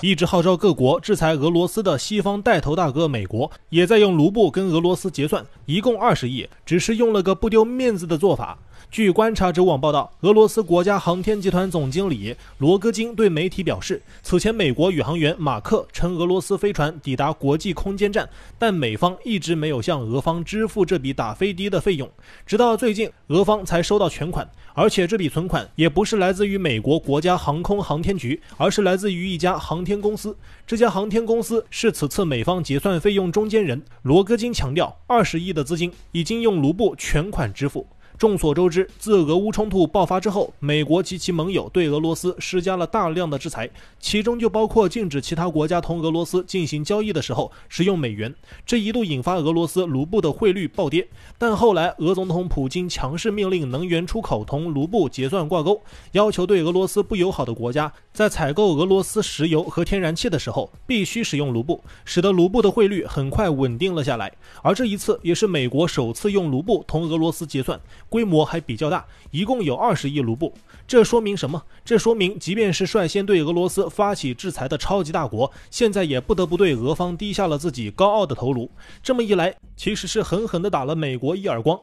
一直号召各国制裁俄罗斯的西方带头大哥美国，也在用卢布跟俄罗斯结算，一共二十亿，只是用了个不丢面子的做法。据观察者网报道，俄罗斯国家航天集团总经理罗戈津对媒体表示，此前美国宇航员马克乘俄罗斯飞船抵达国际空间站，但美方一直没有向俄方支付这笔打飞的的费用，直到最近，俄方才收到全款。而且这笔存款也不是来自于美国国家航空航天局，而是来自于一家航天公司。这家航天公司是此次美方结算费用中间人。罗戈津强调，二十亿的资金已经用卢布全款支付。众所周知，自俄乌冲突爆发之后，美国及其盟友对俄罗斯施加了大量的制裁，其中就包括禁止其他国家同俄罗斯进行交易的时候使用美元。这一度引发俄罗斯卢布的汇率暴跌，但后来俄总统普京强势命令能源出口同卢布结算挂钩，要求对俄罗斯不友好的国家在采购俄罗斯石油和天然气的时候必须使用卢布，使得卢布的汇率很快稳定了下来。而这一次也是美国首次用卢布同俄罗斯结算。规模还比较大，一共有二十亿卢布。这说明什么？这说明，即便是率先对俄罗斯发起制裁的超级大国，现在也不得不对俄方低下了自己高傲的头颅。这么一来，其实是狠狠地打了美国一耳光。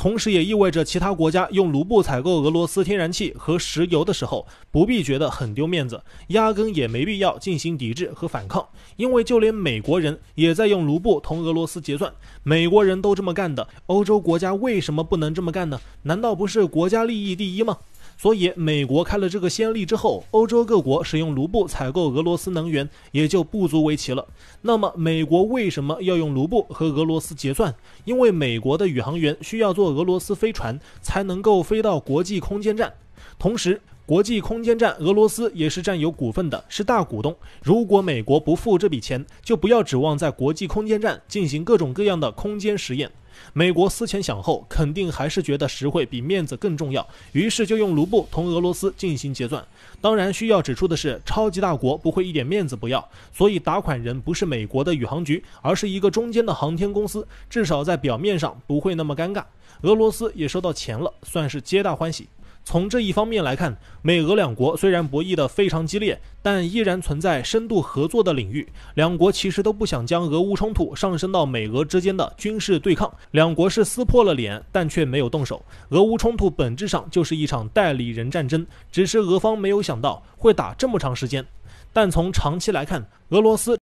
同时，也意味着其他国家用卢布采购俄罗斯天然气和石油的时候，不必觉得很丢面子，压根也没必要进行抵制和反抗，因为就连美国人也在用卢布同俄罗斯结算，美国人都这么干的，欧洲国家为什么不能这么干呢？难道不是国家利益第一吗？所以，美国开了这个先例之后，欧洲各国使用卢布采购俄罗斯能源也就不足为奇了。那么，美国为什么要用卢布和俄罗斯结算？因为美国的宇航员需要坐俄罗斯飞船才能够飞到国际空间站，同时，国际空间站俄罗斯也是占有股份的，是大股东。如果美国不付这笔钱，就不要指望在国际空间站进行各种各样的空间实验。美国思前想后，肯定还是觉得实惠比面子更重要，于是就用卢布同俄罗斯进行结算。当然需要指出的是，超级大国不会一点面子不要，所以打款人不是美国的宇航局，而是一个中间的航天公司，至少在表面上不会那么尴尬。俄罗斯也收到钱了，算是皆大欢喜。从这一方面来看，美俄两国虽然博弈得非常激烈，但依然存在深度合作的领域。两国其实都不想将俄乌冲突上升到美俄之间的军事对抗，两国是撕破了脸，但却没有动手。俄乌冲突本质上就是一场代理人战争，只是俄方没有想到会打这么长时间。但从长期来看，俄罗斯。